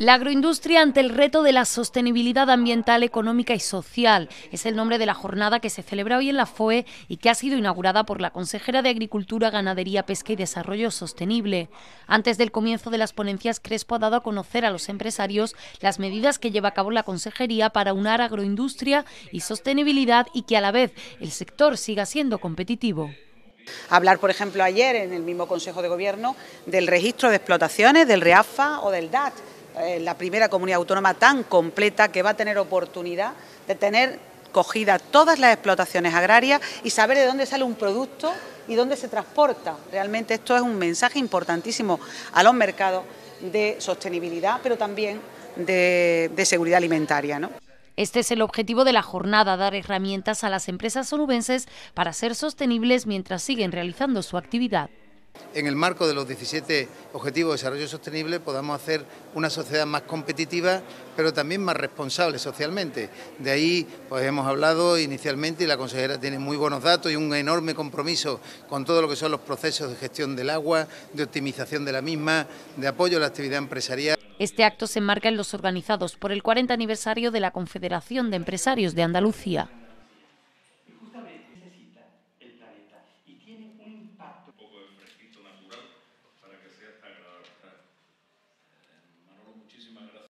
La agroindustria ante el reto de la sostenibilidad ambiental, económica y social es el nombre de la jornada que se celebra hoy en la FOE y que ha sido inaugurada por la consejera de Agricultura, Ganadería, Pesca y Desarrollo Sostenible. Antes del comienzo de las ponencias, Crespo ha dado a conocer a los empresarios las medidas que lleva a cabo la consejería para unar agroindustria y sostenibilidad y que a la vez el sector siga siendo competitivo. Hablar, por ejemplo, ayer en el mismo Consejo de Gobierno del registro de explotaciones, del REAFA o del DAT eh, la primera comunidad autónoma tan completa que va a tener oportunidad de tener cogida todas las explotaciones agrarias y saber de dónde sale un producto y dónde se transporta. Realmente esto es un mensaje importantísimo a los mercados de sostenibilidad, pero también de, seguridad alimentaria. ¿no? Este es el objetivo de la jornada, dar herramientas a las empresas sonubenses... para ser sostenibles mientras siguen realizando su actividad. En el marco de los 17 Objetivos de Desarrollo Sostenible podamos hacer una sociedad más competitiva, pero también más responsable socialmente. De ahí pues, hemos hablado inicialmente y la consejera tiene muy buenos datos y un enorme compromiso con todo lo que son los procesos de gestión del agua, de optimización de la misma, de apoyo a la actividad empresarial. Este acto se enmarca en los organizados por el 40 aniversario de la Confederación de Empresarios de Andalucía.